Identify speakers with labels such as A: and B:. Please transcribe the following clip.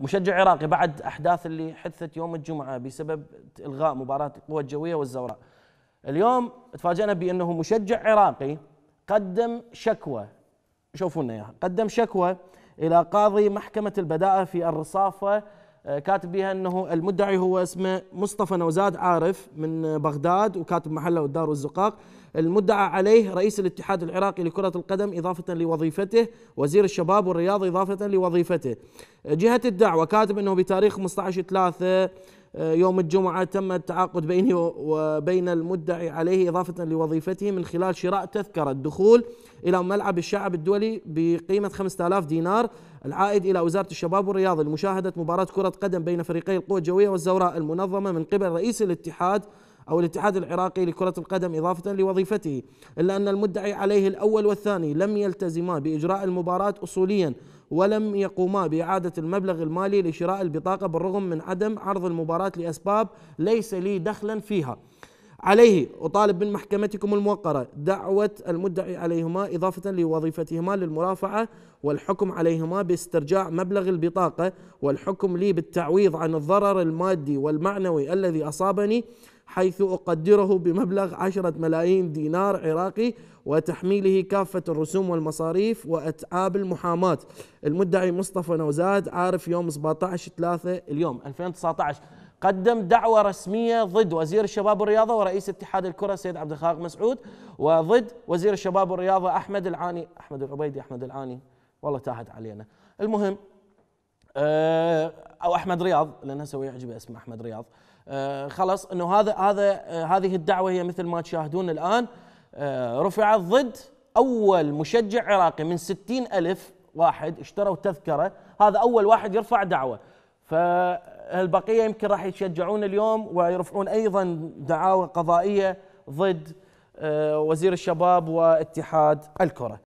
A: مشجع عراقي بعد احداث اللي حدثت يوم الجمعه بسبب الغاء مباراه القوى الجويه والزوراء اليوم تفاجئنا بانه مشجع عراقي قدم شكوى شوفوا لنا اياها قدم شكوى الى قاضي محكمه البدائع في الرصافه آه، كاتب بها انه المدعي هو اسمه مصطفى نوزاد عارف من بغداد وكاتب محله والدار والزقاق المدعى عليه رئيس الاتحاد العراقي لكرة القدم إضافة لوظيفته وزير الشباب والرياضة إضافة لوظيفته جهة الدعوة كاتب أنه بتاريخ 15 3 آه، يوم الجمعة تم التعاقد بيني وبين المدعي عليه إضافة لوظيفته من خلال شراء تذكرة الدخول إلى ملعب الشعب الدولي بقيمة 5000 دينار العائد إلى وزارة الشباب والرياضة لمشاهدة مباراة كرة قدم بين فريقي القوة الجوية والزوراء المنظمة من قبل رئيس الاتحاد أو الاتحاد العراقي لكرة القدم إضافة لوظيفته إلا أن المدعي عليه الأول والثاني لم يلتزما بإجراء المباراة أصوليا ولم يقوما بإعادة المبلغ المالي لشراء البطاقة بالرغم من عدم عرض المباراة لأسباب ليس لي دخلا فيها عليه أطالب من محكمتكم الموقرة دعوة المدعي عليهما إضافة لوظيفتهما للمرافعة والحكم عليهما باسترجاع مبلغ البطاقة والحكم لي بالتعويض عن الضرر المادي والمعنوي الذي أصابني حيث أقدره بمبلغ عشرة ملايين دينار عراقي وتحميله كافة الرسوم والمصاريف وأتعاب المحاماة المدعي مصطفى نوزاد عارف يوم 17 3 اليوم 2019 قدم دعوة رسمية ضد وزير الشباب والرياضة ورئيس اتحاد الكرة سيد عبد الخالق مسعود وضد وزير الشباب والرياضة أحمد العاني أحمد العبيدي أحمد العاني والله تاهت علينا المهم آه، أو أحمد رياض لأن هسه يعجبه اسم أحمد رياض آه، خلاص أنه هذا هذا آه، هذه الدعوة هي مثل ما تشاهدون الآن رفعت ضد أول مشجع عراقي من ستين ألف واحد اشتروا تذكرة هذا أول واحد يرفع دعوة فالبقيه يمكن راح يتشجعون اليوم ويرفعون ايضا دعاوى قضائيه ضد آه، وزير الشباب واتحاد الكره